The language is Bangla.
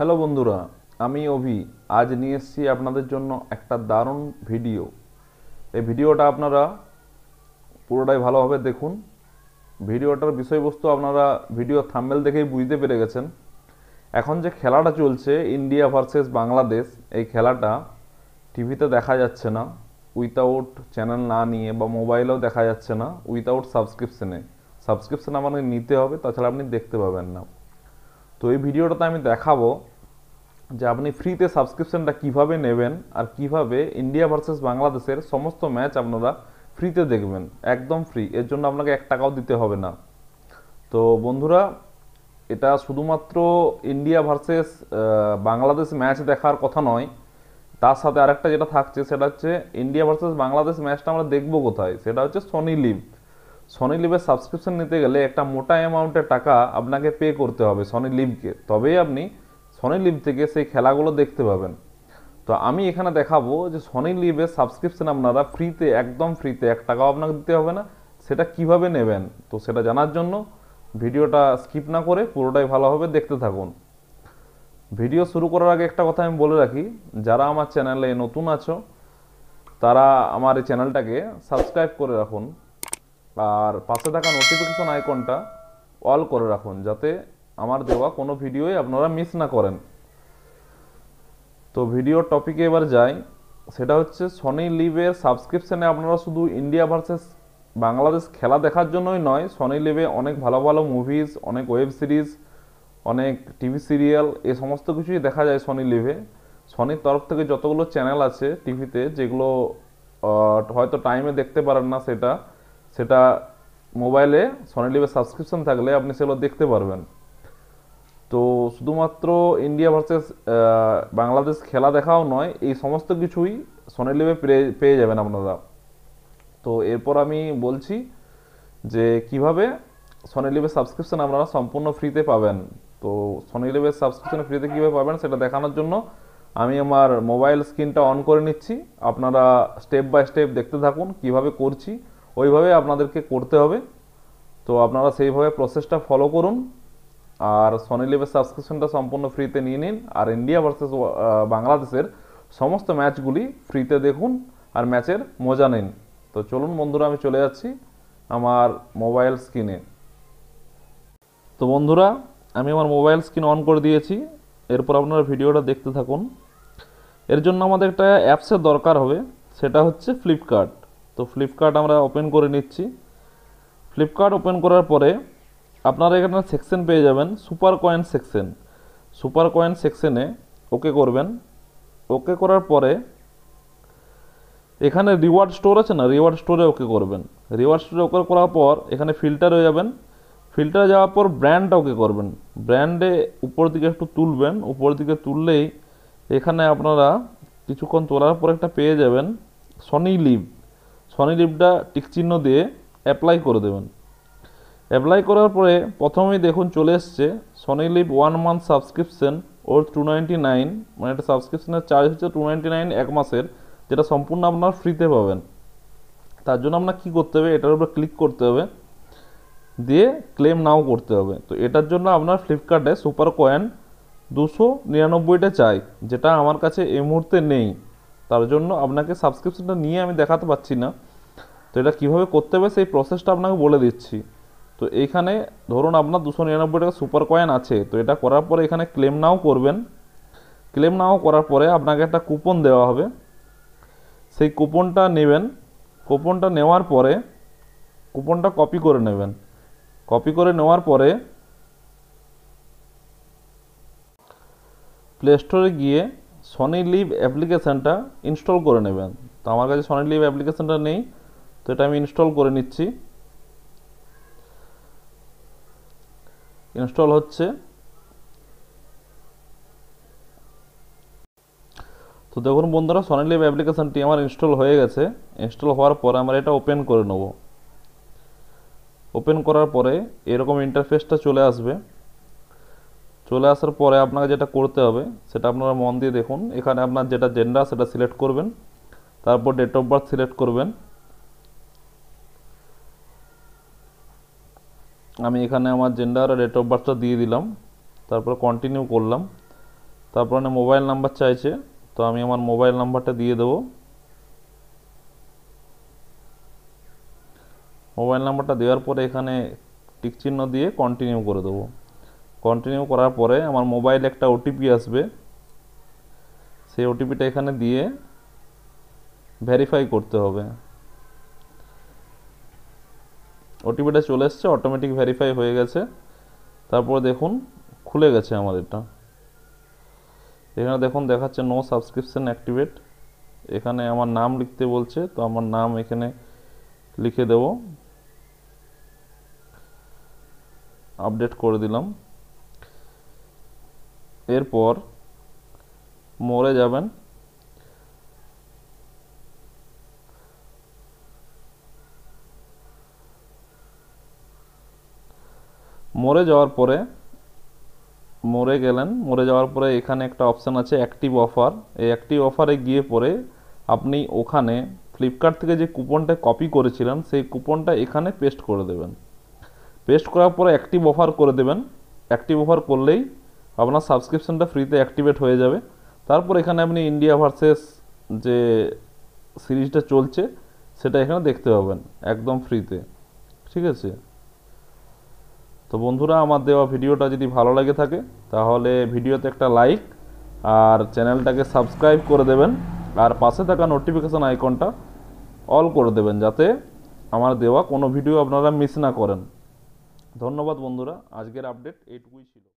হ্যালো বন্ধুরা আমি অভি আজ নিয়ে এসেছি আপনাদের জন্য একটা দারুণ ভিডিও এই ভিডিওটা আপনারা পুরোটাই ভালোভাবে দেখুন ভিডিওটার বিষয়বস্তু আপনারা ভিডিও থাম্বেল দেখেই বুঝতে পেরে গেছেন এখন যে খেলাটা চলছে ইন্ডিয়া ভার্সেস বাংলাদেশ এই খেলাটা টিভিতে দেখা যাচ্ছে না উইথাউট চ্যানেল না নিয়ে বা মোবাইলেও দেখা যাচ্ছে না উইথাউট সাবস্ক্রিপশনে সাবস্ক্রিপশন আমাকে নিতে হবে তাছাড়া আপনি দেখতে পাবেন না তো এই ভিডিওটাতে আমি দেখাবো যে আপনি ফ্রিতে সাবস্ক্রিপশনটা কিভাবে নেবেন আর কিভাবে ইন্ডিয়া ভার্সেস বাংলাদেশের সমস্ত ম্যাচ আপনারা ফ্রিতে দেখবেন একদম ফ্রি এর জন্য আপনাকে এক টাকাও দিতে হবে না তো বন্ধুরা এটা শুধুমাত্র ইন্ডিয়া ভার্সেস বাংলাদেশ ম্যাচ দেখার কথা নয় তার সাথে আরেকটা যেটা থাকছে সেটা হচ্ছে ইন্ডিয়া ভার্সেস বাংলাদেশ ম্যাচটা আমরা দেখবো কোথায় সেটা হচ্ছে সনি লিভ সনি লিভের সাবস্ক্রিপশন নিতে গেলে একটা মোটা অ্যামাউন্টের টাকা আপনাকে পে করতে হবে সনি লিভকে তবেই আপনি সনি লিভ থেকে সেই খেলাগুলো দেখতে পাবেন তো আমি এখানে দেখাবো যে সনি লিভে সাবস্ক্রিপশন আপনারা ফ্রিতে একদম ফ্রিতে এক টাকাও আপনাকে দিতে হবে না সেটা কিভাবে নেবেন তো সেটা জানার জন্য ভিডিওটা স্কিপ না করে পুরোটাই ভালোভাবে দেখতে থাকুন ভিডিও শুরু করার আগে একটা কথা আমি বলে রাখি যারা আমার চ্যানেলে নতুন আছো তারা আমার এই চ্যানেলটাকে সাবস্ক্রাইব করে রাখুন আর পাশে থাকা নোটিফিকেশন আইকনটা অল করে রাখুন যাতে আমার দেওয়া কোনো ভিডিওই আপনারা মিস না করেন তো ভিডিওর টপিকে এবার যাই সেটা হচ্ছে সনি লিভের সাবস্ক্রিপশানে আপনারা শুধু ইন্ডিয়া ভার্সেস বাংলাদেশ খেলা দেখার জন্যই নয় সনি লিভে অনেক ভালো ভালো মুভিজ অনেক ওয়েব সিরিজ অনেক টিভি সিরিয়াল এ সমস্ত কিছুই দেখা যায় সনি লিভে সনির তরফ থেকে যতগুলো চ্যানেল আছে টিভিতে যেগুলো হয়তো টাইমে দেখতে পারেন না সেটা সেটা মোবাইলে সনি লিভে সাবস্ক্রিপশন থাকলে আপনি সেগুলো দেখতে পারবেন তো শুধুমাত্র ইন্ডিয়া ভার্সেস বাংলাদেশ খেলা দেখাও নয় এই সমস্ত কিছুই সোনি লিভে পেয়ে যাবেন আপনারা তো এরপর আমি বলছি যে কিভাবে সোনি লিভের সাবস্ক্রিপশন আপনারা সম্পূর্ণ ফ্রিতে পাবেন তো সোনি লিভের সাবস্ক্রিপশন ফ্রিতে কীভাবে পাবেন সেটা দেখানোর জন্য আমি আমার মোবাইল স্ক্রিনটা অন করে নিচ্ছি আপনারা স্টেপ বাই স্টেপ দেখতে থাকুন কিভাবে করছি ওইভাবে আপনাদেরকে করতে হবে তো আপনারা সেইভাবে প্রসেসটা ফলো করুন আর সনি লিভের সাবস্ক্রিপশনটা সম্পূর্ণ ফ্রিতে নিয়ে নিন আর ইন্ডিয়া ভার্সেস বাংলাদেশের সমস্ত ম্যাচগুলি ফ্রিতে দেখুন আর ম্যাচের মজা নিন তো চলুন বন্ধুরা আমি চলে যাচ্ছি আমার মোবাইল স্ক্রিনে তো বন্ধুরা আমি আমার মোবাইল স্ক্রিন অন করে দিয়েছি এরপর আপনারা ভিডিওটা দেখতে থাকুন এর জন্য আমাদের একটা অ্যাপসের দরকার হবে সেটা হচ্ছে ফ্লিপকার্ট তো ফ্লিপকার্ট আমরা ওপেন করে নিচ্ছি ফ্লিপকার্ট ওপেন করার পরে আপনারা এখানে সেকশন পেয়ে যাবেন super coin section super coin সেকশনে ওকে করবেন ওকে করার পরে এখানে রিওয়ার্ড স্টোর আছে না রিওয়ার্ড স্টোরে ওকে করবেন রিওয়ার্ড স্টোরে ওকে করার পর এখানে ফিল্টার হয়ে যাবেন ফিল্টারে যাওয়ার পর ব্র্যান্ডটা ওকে করবেন ব্র্যান্ডে উপর দিকে একটু তুলবেন উপর দিকে তুললেই এখানে আপনারা কিছুক্ষণ তোলার পর একটা পেয়ে যাবেন সনি লিভ সনি লিভটা টিকচিহ্ন দিয়ে অ্যাপ্লাই করে দেবেন অ্যাপ্লাই করার পরে প্রথমেই দেখুন চলে এসছে Sony LIV one month subscription or two ninety nine মানে একটা সাবস্ক্রিপশনের চার্জ হচ্ছে টু নাইন এক মাসের যেটা সম্পূর্ণ আপনার ফ্রিতে পাবেন তার জন্য আপনার কী করতে হবে এটার উপরে ক্লিক করতে হবে দিয়ে ক্লেম নাও করতে হবে তো এটার জন্য আপনার ফ্লিপকার্টে সুপার কয়েন দুশো নিরানব্বইটা চাই যেটা আমার কাছে এই মুহূর্তে নেই তার জন্য আপনাকে সাবস্ক্রিপশনটা নিয়ে আমি দেখাতে পাচ্ছি না তো এটা কীভাবে করতে হবে সেই প্রসেসটা আপনাকে বলে দিচ্ছি তো এইখানে ধরুন আপনার দুশো নিরানব্বই টাকা সুপার কয়েন আছে তো এটা করার পরে এখানে ক্লেম নাও করবেন ক্লেম নাও করার পরে আপনাকে একটা কুপন দেওয়া হবে সেই কুপনটা নেবেন কুপনটা নেওয়ার পরে কুপনটা কপি করে নেবেন কপি করে নেওয়ার পরে প্লে স্টোরে গিয়ে সনি লিভ অ্যাপ্লিকেশানটা ইনস্টল করে নেবেন তো আমার কাছে সনি লিভ অ্যাপ্লিকেশানটা নেই তো এটা আমি ইনস্টল করে নিচ্ছি ইনস্টল হচ্ছে তো দেখুন বন্ধুরা সোনালি অ্যাপ্লিকেশানটি আমার ইনস্টল হয়ে গেছে ইনস্টল হওয়ার পরে আমরা এটা ওপেন করে নেব ওপেন করার পরে এরকম ইন্টারফেসটা চলে আসবে চলে আসার পরে আপনাকে যেটা করতে হবে সেটা আপনারা মন দিয়ে দেখুন এখানে আপনার যেটা জেন্ডার সেটা সিলেক্ট করবেন তারপর ডেট অফ বার্থ সিলেক্ট করবেন আমি এখানে আমার জেন্ডার ডেট অফ বার্থটা দিয়ে দিলাম তারপর কন্টিনিউ করলাম তারপর মোবাইল নাম্বার চাইছে তো আমি আমার মোবাইল নাম্বারটা দিয়ে দেবো মোবাইল নাম্বারটা দেওয়ার পরে এখানে টিক চিহ্ন দিয়ে কন্টিনিউ করে দেবো কন্টিনিউ করার পরে আমার মোবাইল একটা ওটিপি আসবে সেই ওটিপিটা এখানে দিয়ে ভেরিফাই করতে হবে ওটিপিটা চলে এসছে অটোমেটিক ভেরিফাই হয়ে গেছে তারপর দেখুন খুলে গেছে আমাদেরটা এখানে দেখুন দেখাচ্ছে নো সাবস্ক্রিপশন অ্যাক্টিভেট এখানে আমার নাম লিখতে বলছে তো আমার নাম এখানে লিখে দেব আপডেট করে দিলাম এরপর মোড়ে যাবেন মরে যাওয়ার পরে মরে গেলেন মরে যাওয়ার পরে এখানে একটা অপশান আছে অ্যাক্টিভ অফার এই অ্যাক্টিভ অফারে গিয়ে পরে আপনি ওখানে ফ্লিপকার্ট থেকে যে কুপনটা কপি করেছিলেন সেই কুপনটা এখানে পেস্ট করে দেবেন পেস্ট করার পরে অ্যাক্টিভ অফার করে দেবেন অ্যাক্টিভ অফার করলেই আপনার সাবস্ক্রিপশানটা ফ্রিতে অ্যাক্টিভেট হয়ে যাবে তারপর এখানে আপনি ইন্ডিয়া ভার্সেস যে সিরিজটা চলছে সেটা এখানে দেখতে পাবেন একদম ফ্রিতে ঠিক আছে তো বন্ধুরা আমার দেওয়া ভিডিওটা যদি ভালো লাগে থাকে তাহলে ভিডিওতে একটা লাইক আর চ্যানেলটাকে সাবস্ক্রাইব করে দেবেন আর পাশে থাকা নোটিফিকেশান আইকনটা অল করে দেবেন যাতে আমার দেওয়া কোনো ভিডিও আপনারা মিস না করেন ধন্যবাদ বন্ধুরা আজকের আপডেট এইটুকুই ছিল